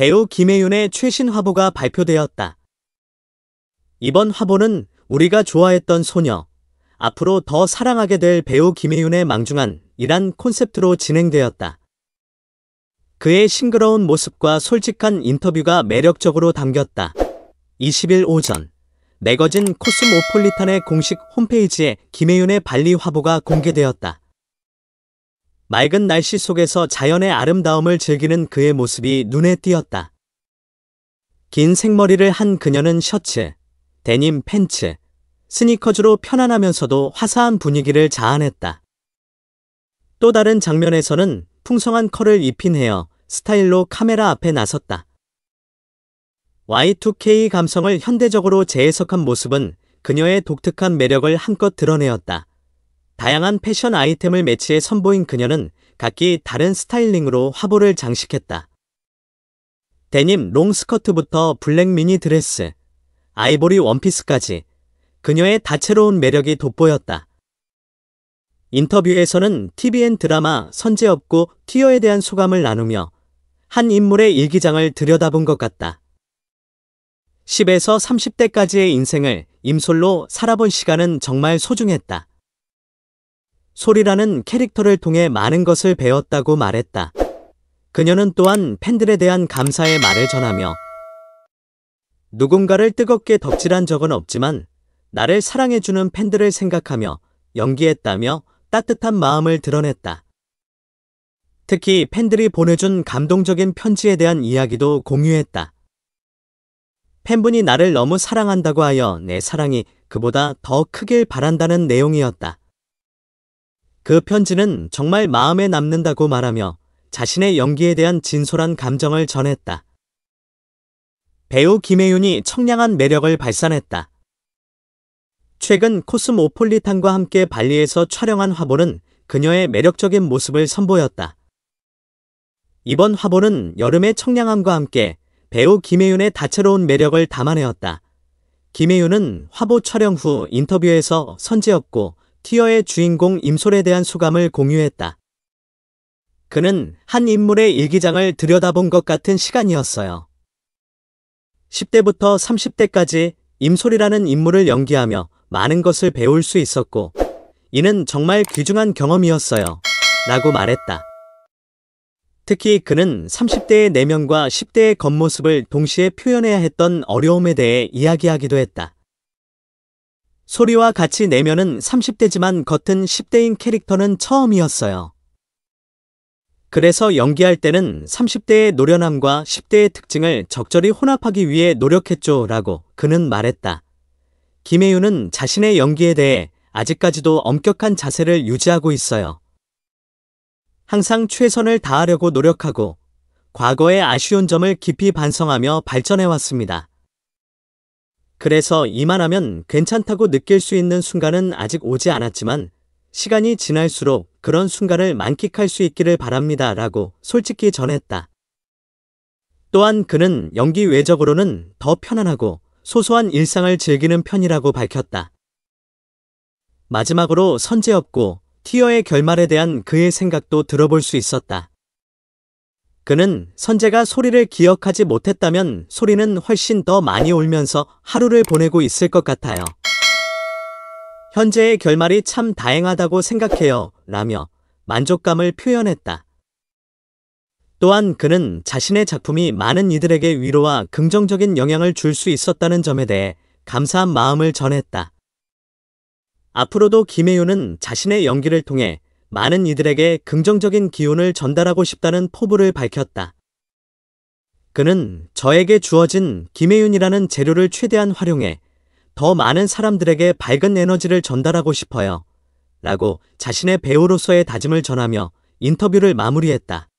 배우 김혜윤의 최신 화보가 발표되었다. 이번 화보는 우리가 좋아했던 소녀, 앞으로 더 사랑하게 될 배우 김혜윤의 망중한 이란 콘셉트로 진행되었다. 그의 싱그러운 모습과 솔직한 인터뷰가 매력적으로 담겼다. 20일 오전, 매거진 코스모폴리탄의 공식 홈페이지에 김혜윤의 발리 화보가 공개되었다. 맑은 날씨 속에서 자연의 아름다움을 즐기는 그의 모습이 눈에 띄었다. 긴 생머리를 한 그녀는 셔츠, 데님 팬츠, 스니커즈로 편안하면서도 화사한 분위기를 자아냈다. 또 다른 장면에서는 풍성한 컬을 입힌 헤어 스타일로 카메라 앞에 나섰다. Y2K 감성을 현대적으로 재해석한 모습은 그녀의 독특한 매력을 한껏 드러내었다. 다양한 패션 아이템을 매치해 선보인 그녀는 각기 다른 스타일링으로 화보를 장식했다. 데님 롱스커트부터 블랙 미니 드레스, 아이보리 원피스까지 그녀의 다채로운 매력이 돋보였다. 인터뷰에서는 TVN 드라마 선제 없고 티어에 대한 소감을 나누며 한 인물의 일기장을 들여다본 것 같다. 10에서 30대까지의 인생을 임솔로 살아본 시간은 정말 소중했다. 소리라는 캐릭터를 통해 많은 것을 배웠다고 말했다. 그녀는 또한 팬들에 대한 감사의 말을 전하며 누군가를 뜨겁게 덕질한 적은 없지만 나를 사랑해주는 팬들을 생각하며 연기했다며 따뜻한 마음을 드러냈다. 특히 팬들이 보내준 감동적인 편지에 대한 이야기도 공유했다. 팬분이 나를 너무 사랑한다고 하여 내 사랑이 그보다 더 크길 바란다는 내용이었다. 그 편지는 정말 마음에 남는다고 말하며 자신의 연기에 대한 진솔한 감정을 전했다. 배우 김혜윤이 청량한 매력을 발산했다. 최근 코스모폴리탄과 함께 발리에서 촬영한 화보는 그녀의 매력적인 모습을 선보였다. 이번 화보는 여름의 청량함과 함께 배우 김혜윤의 다채로운 매력을 담아내었다. 김혜윤은 화보 촬영 후 인터뷰에서 선지였고 티어의 주인공 임솔에 대한 소감을 공유했다. 그는 한 인물의 일기장을 들여다본 것 같은 시간이었어요. 10대부터 30대까지 임솔이라는 인물을 연기하며 많은 것을 배울 수 있었고 이는 정말 귀중한 경험이었어요. 라고 말했다. 특히 그는 30대의 내면과 10대의 겉모습을 동시에 표현해야 했던 어려움에 대해 이야기하기도 했다. 소리와 같이 내면은 30대지만 겉은 10대인 캐릭터는 처음이었어요. 그래서 연기할 때는 30대의 노련함과 10대의 특징을 적절히 혼합하기 위해 노력했죠 라고 그는 말했다. 김혜윤은 자신의 연기에 대해 아직까지도 엄격한 자세를 유지하고 있어요. 항상 최선을 다하려고 노력하고 과거의 아쉬운 점을 깊이 반성하며 발전해왔습니다. 그래서 이만하면 괜찮다고 느낄 수 있는 순간은 아직 오지 않았지만 시간이 지날수록 그런 순간을 만끽할 수 있기를 바랍니다. 라고 솔직히 전했다. 또한 그는 연기 외적으로는 더 편안하고 소소한 일상을 즐기는 편이라고 밝혔다. 마지막으로 선제없고 티어의 결말에 대한 그의 생각도 들어볼 수 있었다. 그는 선재가 소리를 기억하지 못했다면 소리는 훨씬 더 많이 울면서 하루를 보내고 있을 것 같아요. 현재의 결말이 참 다행하다고 생각해요. 라며 만족감을 표현했다. 또한 그는 자신의 작품이 많은 이들에게 위로와 긍정적인 영향을 줄 수 있었다는 점에 대해 감사한 마음을 전했다. 앞으로도 김혜윤은 자신의 연기를 통해 많은 이들에게 긍정적인 기운을 전달하고 싶다는 포부를 밝혔다. 그는 저에게 주어진 김혜윤이라는 재료를 최대한 활용해 더 많은 사람들에게 밝은 에너지를 전달하고 싶어요. 라고 자신의 배우로서의 다짐을 전하며 인터뷰를 마무리했다.